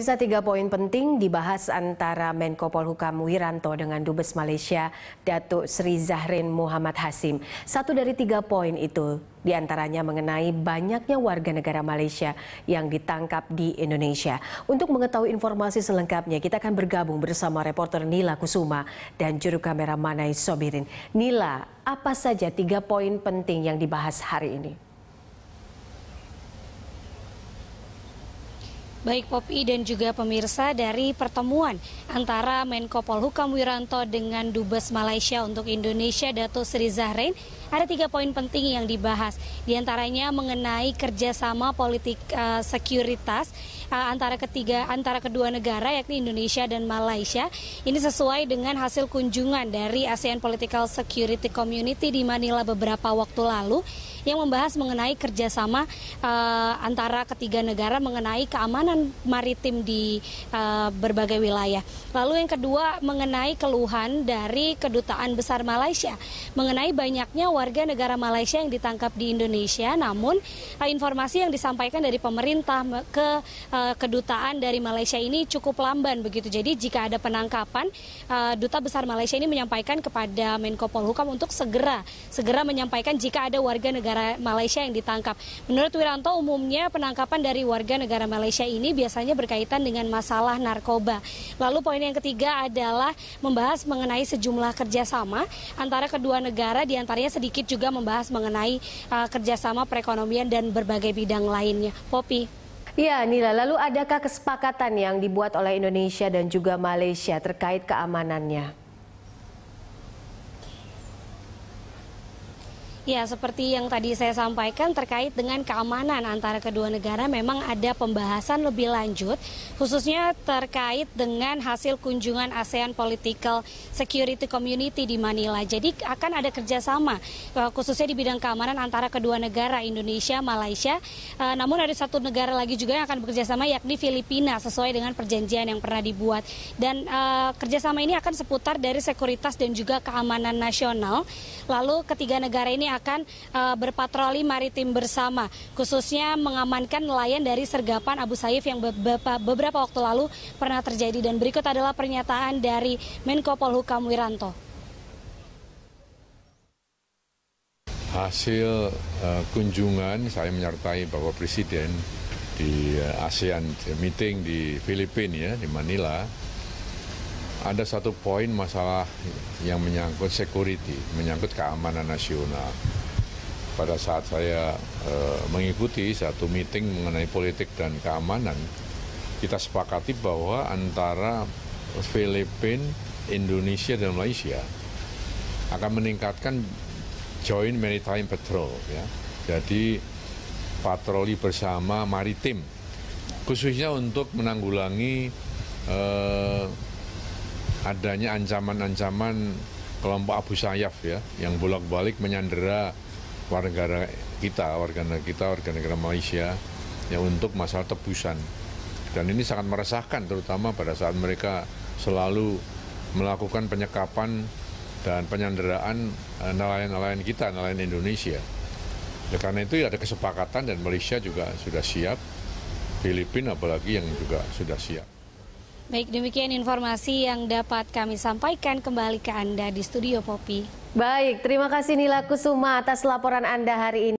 Bisa tiga poin penting dibahas antara Menko Polhukam Wiranto dengan Dubes Malaysia Datuk Sri Zahrin Muhammad Hasim. Satu dari tiga poin itu diantaranya mengenai banyaknya warga negara Malaysia yang ditangkap di Indonesia. Untuk mengetahui informasi selengkapnya, kita akan bergabung bersama reporter Nila Kusuma dan juru kamera Manai Sobirin. Nila, apa saja tiga poin penting yang dibahas hari ini? Baik Popi dan juga pemirsa dari pertemuan antara Menko Polhukam Wiranto dengan Dubes Malaysia untuk Indonesia Dato Sri Zahrain ada tiga poin penting yang dibahas diantaranya mengenai kerjasama politik uh, sekuritas uh, antara ketiga antara kedua negara yakni Indonesia dan Malaysia ini sesuai dengan hasil kunjungan dari ASEAN Political Security Community di Manila beberapa waktu lalu yang membahas mengenai kerjasama uh, antara ketiga negara mengenai keamanan pelayanan maritim di uh, berbagai wilayah. Lalu yang kedua mengenai keluhan dari kedutaan besar Malaysia mengenai banyaknya warga negara Malaysia yang ditangkap di Indonesia, namun uh, informasi yang disampaikan dari pemerintah ke uh, kedutaan dari Malaysia ini cukup lamban begitu. Jadi jika ada penangkapan, uh, duta besar Malaysia ini menyampaikan kepada Menko Polhukam untuk segera segera menyampaikan jika ada warga negara Malaysia yang ditangkap. Menurut Wiranto umumnya penangkapan dari warga negara Malaysia ini ini biasanya berkaitan dengan masalah narkoba. Lalu poin yang ketiga adalah membahas mengenai sejumlah kerjasama antara kedua negara, diantaranya sedikit juga membahas mengenai uh, kerjasama perekonomian dan berbagai bidang lainnya. Popi. Ya, Nila, lalu adakah kesepakatan yang dibuat oleh Indonesia dan juga Malaysia terkait keamanannya? Ya, seperti yang tadi saya sampaikan terkait dengan keamanan antara kedua negara memang ada pembahasan lebih lanjut khususnya terkait dengan hasil kunjungan ASEAN Political Security Community di Manila. Jadi akan ada kerjasama eh, khususnya di bidang keamanan antara kedua negara Indonesia, Malaysia. Eh, namun ada satu negara lagi juga yang akan bekerjasama yakni Filipina sesuai dengan perjanjian yang pernah dibuat. Dan eh, kerjasama ini akan seputar dari sekuritas dan juga keamanan nasional. Lalu ketiga negara ini akan akan uh, berpatroli maritim bersama, khususnya mengamankan nelayan dari sergapan Abu Sayyaf yang beberapa, beberapa waktu lalu pernah terjadi. Dan berikut adalah pernyataan dari Menko Polhukam Wiranto. Hasil uh, kunjungan saya menyertai Bapak Presiden di eh, ASEAN meeting di Filipina ya di Manila ada satu poin masalah yang menyangkut security, menyangkut keamanan nasional. Pada saat saya e, mengikuti satu meeting mengenai politik dan keamanan, kita sepakati bahwa antara Filipina, Indonesia, dan Malaysia akan meningkatkan joint maritime patrol ya. Jadi patroli bersama maritim khususnya untuk menanggulangi E, adanya ancaman-ancaman kelompok Abu Sayyaf ya, yang bolak-balik menyandera warga negara kita, warga negara kita, warga negara Malaysia, ya untuk masalah tebusan. Dan ini sangat meresahkan terutama pada saat mereka selalu melakukan penyekapan dan penyanderaan eh, nelayan-nelayan kita, nelayan Indonesia. Ya, karena itu ya ada kesepakatan dan Malaysia juga sudah siap, Filipina apalagi yang juga sudah siap. Baik, demikian informasi yang dapat kami sampaikan kembali ke Anda di studio Popi. Baik, terima kasih Nila Kusuma atas laporan Anda hari ini.